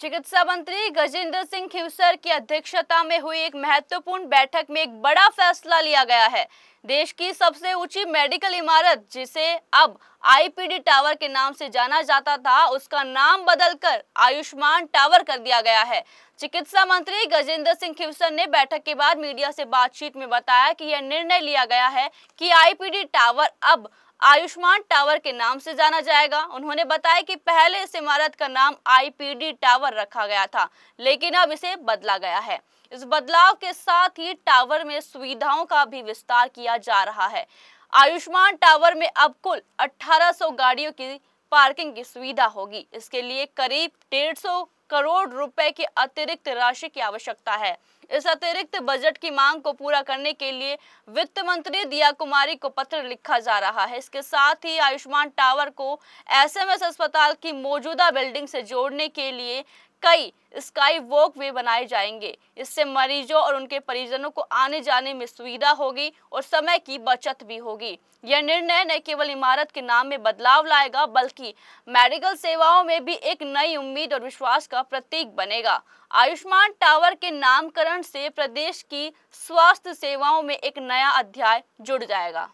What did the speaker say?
चिकित्सा मंत्री गजेंद्र सिंह खिवसर की अध्यक्षता में हुई एक महत्वपूर्ण बैठक में एक बड़ा फैसला लिया गया है देश की सबसे ऊंची मेडिकल इमारत जिसे अब आईपीडी टावर के नाम से जाना जाता था उसका नाम बदलकर आयुष्मान टावर कर दिया गया है चिकित्सा मंत्री गजेंद्र सिंह खिवसर ने बैठक के बाद मीडिया से बातचीत में बताया कि यह निर्णय लिया गया है कि आईपीडी टावर अब आयुष्मान टावर के नाम से जाना जाएगा उन्होंने बताया कि पहले इस इमारत का नाम आईपीडी टावर रखा गया था लेकिन अब इसे बदला गया है इस बदलाव के साथ ही टावर में सुविधाओं का भी विस्तार किया जा रहा है आयुष्मान टावर में अब कुल 1800 गाड़ियों की पार्किंग की सुविधा होगी इसके लिए करीब 150 करोड़ रुपए की अतिरिक्त राशि की आवश्यकता है इस अतिरिक्त बजट की मांग को पूरा करने के लिए वित्त मंत्री दिया कुमारी को पत्र लिखा जा रहा है इसके साथ ही आयुष्मान टावर को एसएमएस अस्पताल की मौजूदा बिल्डिंग से जोड़ने के लिए कई स्काई वॉक वे बनाए जाएंगे इससे मरीजों और उनके परिजनों को आने जाने में सुविधा होगी और समय की बचत भी होगी यह निर्णय न केवल इमारत के नाम में बदलाव लाएगा बल्कि मेडिकल सेवाओं में भी एक नई उम्मीद और विश्वास का प्रतीक बनेगा आयुष्मान टावर के नामकरण से प्रदेश की स्वास्थ्य सेवाओं में एक नया अध्याय जुड़ जाएगा